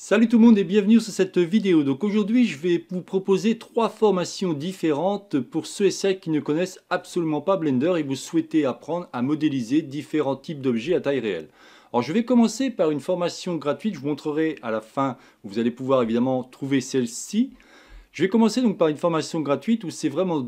Salut tout le monde et bienvenue sur cette vidéo. Donc aujourd'hui je vais vous proposer trois formations différentes pour ceux et celles qui ne connaissent absolument pas Blender et vous souhaitez apprendre à modéliser différents types d'objets à taille réelle. Alors je vais commencer par une formation gratuite, je vous montrerai à la fin, où vous allez pouvoir évidemment trouver celle-ci. Je vais commencer donc par une formation gratuite où c'est vraiment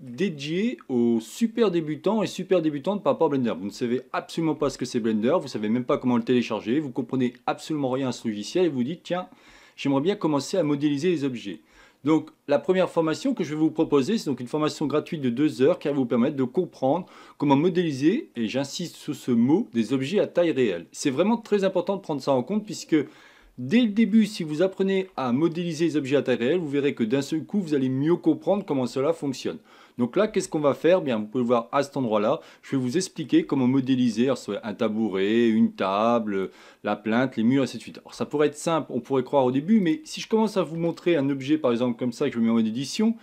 dédié aux super débutants et super débutantes par rapport à Blender. Vous ne savez absolument pas ce que c'est Blender, vous ne savez même pas comment le télécharger, vous comprenez absolument rien à ce logiciel et vous dites tiens, j'aimerais bien commencer à modéliser les objets. Donc la première formation que je vais vous proposer, c'est donc une formation gratuite de 2 heures qui va vous permettre de comprendre comment modéliser, et j'insiste sur ce mot, des objets à taille réelle. C'est vraiment très important de prendre ça en compte puisque Dès le début, si vous apprenez à modéliser les objets à taille réelle, vous verrez que d'un seul coup, vous allez mieux comprendre comment cela fonctionne. Donc là, qu'est-ce qu'on va faire Bien, Vous pouvez voir à cet endroit-là. Je vais vous expliquer comment modéliser un tabouret, une table, la plainte, les murs, et suite. Alors ça pourrait être simple, on pourrait croire au début, mais si je commence à vous montrer un objet, par exemple comme ça, que je mets en mode édition,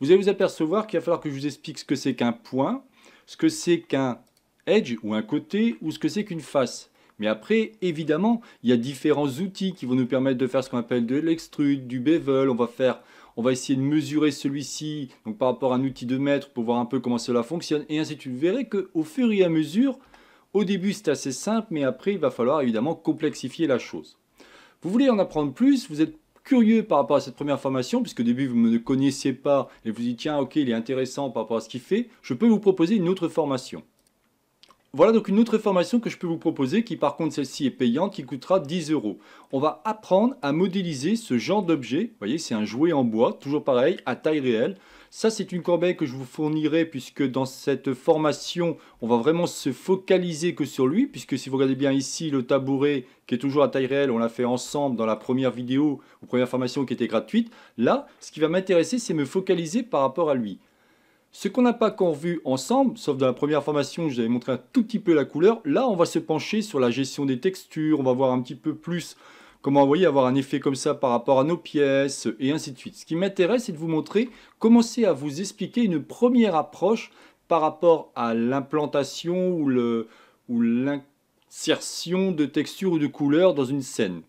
vous allez vous apercevoir qu'il va falloir que je vous explique ce que c'est qu'un point, ce que c'est qu'un edge ou un côté, ou ce que c'est qu'une face. Mais après, évidemment, il y a différents outils qui vont nous permettre de faire ce qu'on appelle de l'extrude, du bevel. On va faire, on va essayer de mesurer celui-ci, donc par rapport à un outil de mètre pour voir un peu comment cela fonctionne et ainsi de suite. Vous verrez qu'au fur et à mesure, au début c'est assez simple, mais après il va falloir évidemment complexifier la chose. Vous voulez en apprendre plus, vous êtes curieux par rapport à cette première formation, puisque au début vous ne connaissiez pas et vous dites tiens ok il est intéressant par rapport à ce qu'il fait, je peux vous proposer une autre formation. Voilà donc une autre formation que je peux vous proposer, qui par contre celle-ci est payante, qui coûtera 10 euros. On va apprendre à modéliser ce genre d'objet. Vous voyez, c'est un jouet en bois, toujours pareil, à taille réelle. Ça, c'est une corbeille que je vous fournirai, puisque dans cette formation, on va vraiment se focaliser que sur lui, puisque si vous regardez bien ici, le tabouret, qui est toujours à taille réelle, on l'a fait ensemble dans la première vidéo, ou première formation qui était gratuite. Là, ce qui va m'intéresser, c'est me focaliser par rapport à lui. Ce qu'on n'a pas encore vu ensemble, sauf dans la première formation, je vous avais montré un tout petit peu la couleur, là on va se pencher sur la gestion des textures, on va voir un petit peu plus comment vous voyez, avoir un effet comme ça par rapport à nos pièces, et ainsi de suite. Ce qui m'intéresse, c'est de vous montrer, commencer à vous expliquer une première approche par rapport à l'implantation ou l'insertion de textures ou de couleurs dans une scène.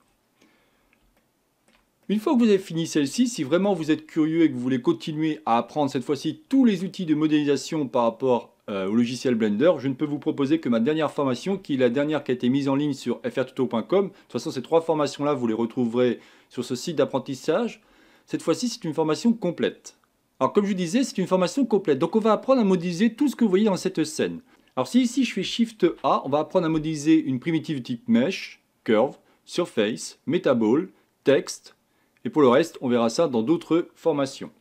Une fois que vous avez fini celle-ci, si vraiment vous êtes curieux et que vous voulez continuer à apprendre cette fois-ci tous les outils de modélisation par rapport euh, au logiciel Blender, je ne peux vous proposer que ma dernière formation, qui est la dernière qui a été mise en ligne sur frtuto.com. De toute façon, ces trois formations-là, vous les retrouverez sur ce site d'apprentissage. Cette fois-ci, c'est une formation complète. Alors comme je vous disais, c'est une formation complète. Donc on va apprendre à modéliser tout ce que vous voyez dans cette scène. Alors si ici je fais Shift A, on va apprendre à modéliser une primitive type Mesh, Curve, Surface, Metaball, Texte, et pour le reste, on verra ça dans d'autres formations.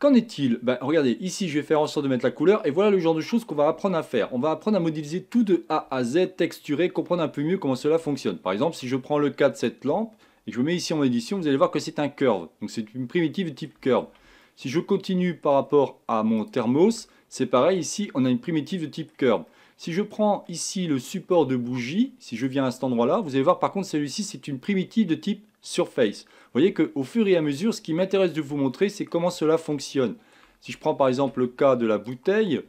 Qu'en est-il ben, Regardez, ici je vais faire en sorte de mettre la couleur et voilà le genre de choses qu'on va apprendre à faire. On va apprendre à modéliser tout de A à Z, texturer, comprendre un peu mieux comment cela fonctionne. Par exemple, si je prends le cas de cette lampe et que je mets ici en édition, vous allez voir que c'est un curve. Donc c'est une primitive de type curve. Si je continue par rapport à mon thermos, c'est pareil ici, on a une primitive de type curve. Si je prends ici le support de bougie, si je viens à cet endroit-là, vous allez voir par contre celui-ci c'est une primitive de type surface. Vous voyez qu'au fur et à mesure, ce qui m'intéresse de vous montrer, c'est comment cela fonctionne. Si je prends par exemple le cas de la bouteille,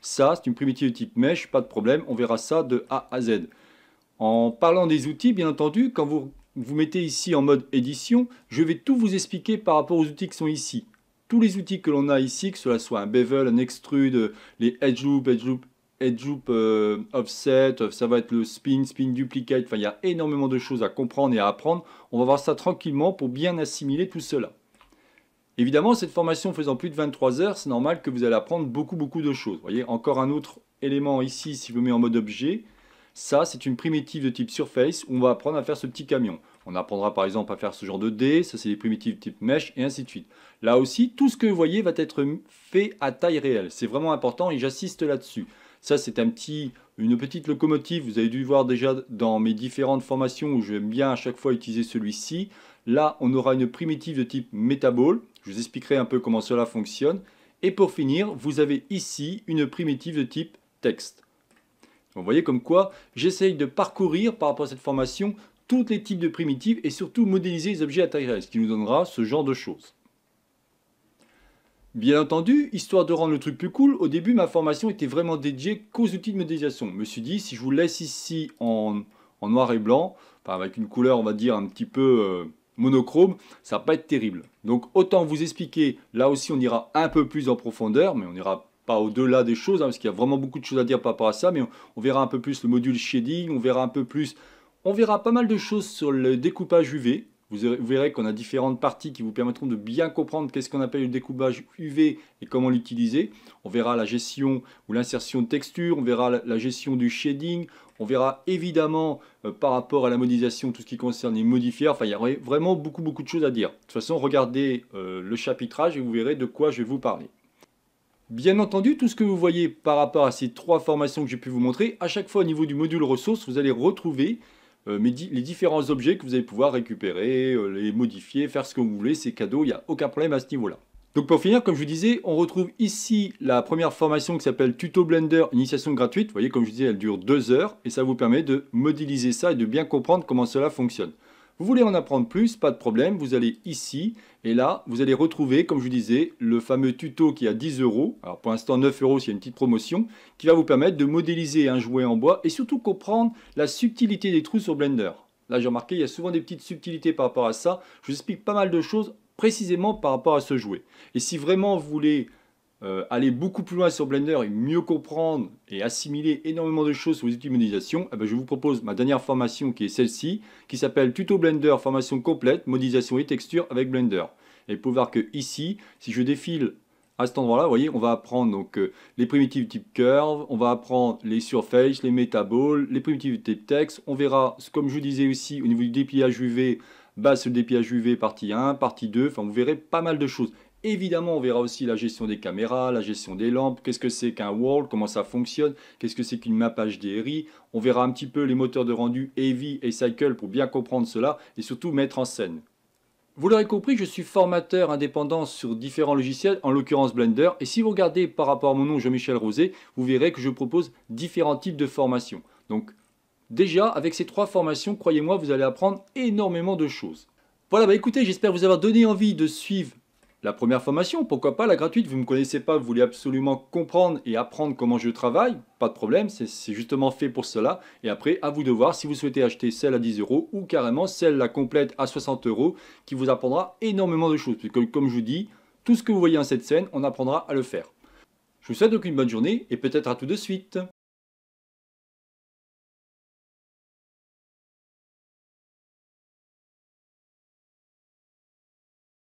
ça c'est une primitive de type mesh, pas de problème, on verra ça de A à Z. En parlant des outils, bien entendu, quand vous vous mettez ici en mode édition, je vais tout vous expliquer par rapport aux outils qui sont ici. Tous les outils que l'on a ici, que cela soit un bevel, un extrude, les edge loop, edge loop, Edge Loop euh, Offset, euh, ça va être le Spin, Spin Duplicate, enfin il y a énormément de choses à comprendre et à apprendre. On va voir ça tranquillement pour bien assimiler tout cela. Évidemment, cette formation faisant plus de 23 heures, c'est normal que vous allez apprendre beaucoup beaucoup de choses. Vous voyez, encore un autre élément ici, si je mettez mets en mode objet, ça c'est une primitive de type Surface où on va apprendre à faire ce petit camion. On apprendra par exemple à faire ce genre de dés, ça c'est des primitives de type mesh et ainsi de suite. Là aussi, tout ce que vous voyez va être fait à taille réelle. C'est vraiment important et j'assiste là-dessus. Ça, c'est un petit, une petite locomotive. Vous avez dû voir déjà dans mes différentes formations où j'aime bien à chaque fois utiliser celui-ci. Là, on aura une primitive de type métabole, Je vous expliquerai un peu comment cela fonctionne. Et pour finir, vous avez ici une primitive de type texte. vous voyez comme quoi j'essaye de parcourir par rapport à cette formation tous les types de primitives et surtout modéliser les objets à taille ce qui nous donnera ce genre de choses. Bien entendu, histoire de rendre le truc plus cool, au début ma formation était vraiment dédiée qu'aux outils de modélisation. Je me suis dit, si je vous laisse ici en, noir et blanc, avec une couleur on va dire un petit peu euh, monochrome, ça va pas être terrible. Donc autant vous expliquer, là aussi on ira un peu plus en profondeur, mais on n'ira pas au-delà des choses, hein, parce qu'il y a vraiment beaucoup de choses à dire par rapport à ça, mais on, on verra un peu plus le module shading, on verra un peu plus... On verra pas mal de choses sur le découpage UV, vous, verrez qu'on a différentes parties qui vous permettront de bien comprendre qu'est-ce qu'on appelle le découpage UV et comment l'utiliser. On verra la gestion ou l'insertion de texture, on verra la, gestion du shading, on verra évidemment euh, par rapport à la modélisation tout ce qui concerne les modifiers. Enfin, il y aurait vraiment beaucoup beaucoup de choses à dire. De toute façon, regardez euh, le chapitrage et vous verrez de quoi je vais vous parler. Bien entendu, tout ce que vous voyez par rapport à ces trois formations que j'ai pu vous montrer, à chaque fois au niveau du module ressources, vous allez retrouver euh, mais les différents objets que vous allez pouvoir récupérer, euh, les modifier, faire ce que vous voulez, c'est cadeau, il n'y a aucun problème à ce niveau-là. Donc pour finir, comme je vous disais, on retrouve ici la première formation qui s'appelle Tuto Blender Initiation gratuite. Vous voyez, comme je disais, elle dure deux heures et ça vous permet de modéliser ça et de bien comprendre comment cela fonctionne. Vous voulez en apprendre plus, pas de problème, vous allez ici et là, vous allez retrouver, comme je vous disais, le fameux tuto qui a 10 euros, alors pour l'instant 9 euros s'il y a une petite promotion, qui va vous permettre de modéliser un jouet en bois et surtout comprendre la subtilité des trous sur Blender. Là j'ai remarqué, il y a souvent des petites subtilités par rapport à ça, je vous explique pas mal de choses précisément par rapport à ce jouet. Et si vraiment vous voulez euh, aller beaucoup plus loin sur Blender et mieux comprendre et assimiler énormément de choses sur les outils de modélisation, eh ben, je vous propose ma dernière formation qui est celle-ci, qui s'appelle Tuto Blender, formation complète, modélisation et texture avec Blender. Et pour voir que ici, si je défile à cet endroit-là, vous voyez, on va apprendre donc euh, les primitives type curve, on va apprendre les surfaces, les metaballs, les primitives type texte. On verra, comme je vous disais aussi, au niveau du dépliage UV, basse le dépliage UV partie 1, partie 2, enfin vous verrez pas mal de choses. Évidemment, on verra aussi la gestion des caméras, la gestion des lampes, qu'est-ce que c'est qu'un world, comment ça fonctionne, qu'est-ce que c'est qu'une mappage HDRI. On verra un petit peu les moteurs de rendu Heavy et Cycle pour bien comprendre cela et surtout mettre en scène. Vous l'aurez compris, je suis formateur indépendant sur différents logiciels, en l'occurrence Blender. Et si vous regardez par rapport à mon nom Jean-Michel Rosé, vous verrez que je propose différents types de formations. Donc déjà, avec ces trois formations, croyez-moi, vous allez apprendre énormément de choses. Voilà, bah écoutez, j'espère vous avoir donné envie de suivre la première formation, pourquoi pas la gratuite Vous ne me connaissez pas, vous voulez absolument comprendre et apprendre comment je travaille Pas de problème, c'est justement fait pour cela. Et après, à vous de voir si vous souhaitez acheter celle à 10 euros ou carrément celle la complète à 60 euros qui vous apprendra énormément de choses. Puisque comme je vous dis, tout ce que vous voyez en cette scène, on apprendra à le faire. Je vous souhaite donc une bonne journée et peut-être à tout de suite.